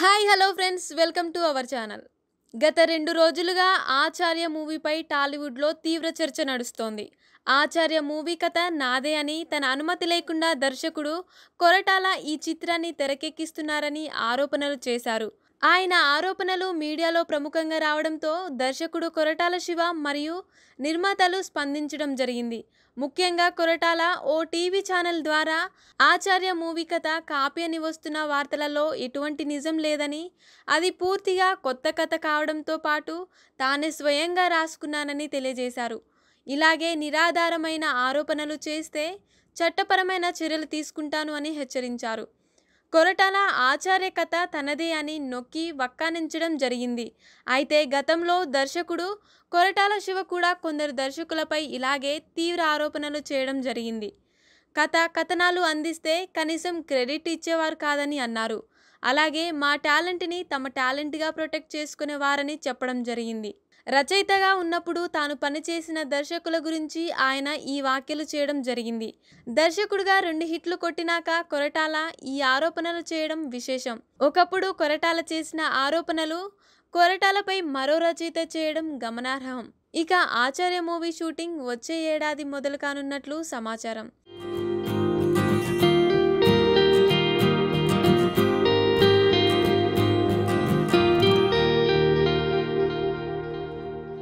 hi hello friends welcome to our channel గత రెండు రోజులుగా ఆచార్య మూవీపై టాలీవుడ్లో తీవ్ర చర్చ నడుస్తోంది ఆచార్య మూవీ కథ నాదే అని తన అనుమతి లేకుండా దర్శకుడు కొరటాల ఈ చిత్రాన్ని తెరకెక్కిస్తున్నారని ఆరోపణలు చేశారు ఆయన ఆరోపణలు మీడియాలో ప్రముఖంగా రావడంతో దర్శకుడు కొరటాల శివ మరియు నిర్మాతలు స్పందించడం జరిగింది ముఖ్యంగా కొరటాల ఓ టీవీ ఛానల్ ద్వారా ఆచార్య మూవీ కథ కాపీ అని వస్తున్న వార్తలలో ఎటువంటి నిజం లేదని అది పూర్తిగా కొత్త కథ కావడంతో పాటు తానే స్వయంగా రాసుకున్నానని తెలియజేశారు ఇలాగే నిరాధారమైన ఆరోపణలు చేస్తే చట్టపరమైన చర్యలు తీసుకుంటాను అని హెచ్చరించారు కొరటాల ఆచార్య కథ తనదే అని నొక్కి వక్కానించడం జరిగింది అయితే గతంలో దర్శకుడు కొరటాల శివ కూడా కొందరు దర్శకులపై ఇలాగే తీవ్ర ఆరోపణలు చేయడం జరిగింది కథ కథనాలు అందిస్తే కనీసం క్రెడిట్ ఇచ్చేవారు కాదని అన్నారు అలాగే మా టాలెంట్ని తమ టాలెంట్గా ప్రొటెక్ట్ చేసుకునే వారని చెప్పడం జరిగింది రచయితగా ఉన్నప్పుడు తాను పనిచేసిన దర్శకుల గురించి ఆయన ఈ వ్యాఖ్యలు చేయడం జరిగింది దర్శకుడుగా రెండు హిట్లు కొట్టినాక కొరటాల ఈ ఆరోపణలు చేయడం విశేషం ఒకప్పుడు కొరటాల చేసిన ఆరోపణలు కొరటాలపై మరో రచయిత చేయడం గమనార్హం ఇక ఆచార్య మూవీ షూటింగ్ వచ్చే ఏడాది మొదలు కానున్నట్లు సమాచారం